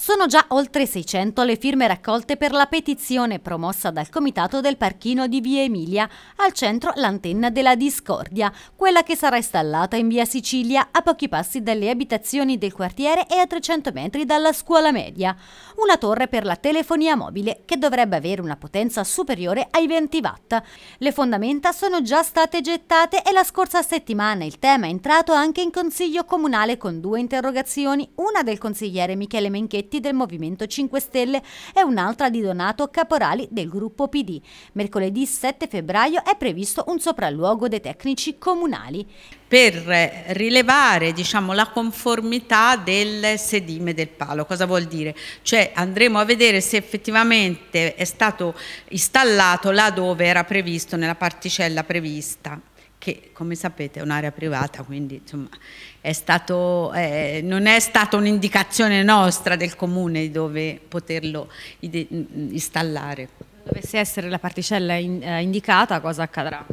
Sono già oltre 600 le firme raccolte per la petizione promossa dal comitato del parchino di Via Emilia, al centro l'antenna della Discordia, quella che sarà installata in Via Sicilia a pochi passi dalle abitazioni del quartiere e a 300 metri dalla scuola media. Una torre per la telefonia mobile che dovrebbe avere una potenza superiore ai 20 watt. Le fondamenta sono già state gettate e la scorsa settimana il tema è entrato anche in consiglio comunale con due interrogazioni, una del consigliere Michele Menchetti Giorgetti del Movimento 5 Stelle e un'altra di Donato Caporali del gruppo PD. Mercoledì 7 febbraio è previsto un sopralluogo dei tecnici comunali per rilevare diciamo, la conformità del sedime del palo. Cosa vuol dire? Cioè andremo a vedere se effettivamente è stato installato laddove era previsto, nella particella prevista che come sapete è un'area privata, quindi insomma, è stato, eh, non è stata un'indicazione nostra del comune dove poterlo installare. Dovesse essere la particella in, eh, indicata, cosa accadrà?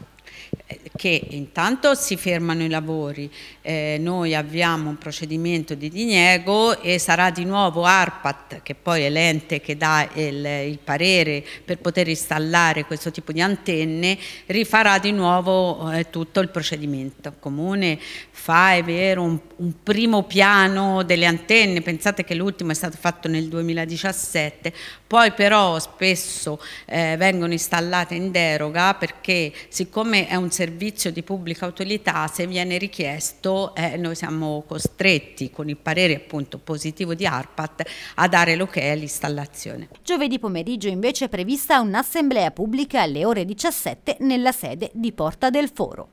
perché intanto si fermano i lavori, eh, noi avviamo un procedimento di diniego e sarà di nuovo ARPAT, che poi è l'ente che dà il, il, parere per poter installare questo tipo di antenne, rifarà di nuovo eh, tutto il procedimento. Il comune fa, è vero, un, un primo piano delle antenne, pensate che l'ultimo è stato fatto nel 2017, poi però spesso eh, vengono installate in deroga perché siccome è un servizio servizio di pubblica utilità se viene richiesto eh, noi siamo costretti con il parere appunto positivo di ARPAT a dare l'ok okay all'installazione. Giovedì pomeriggio invece è prevista un'assemblea pubblica alle ore 17 nella sede di Porta del Foro.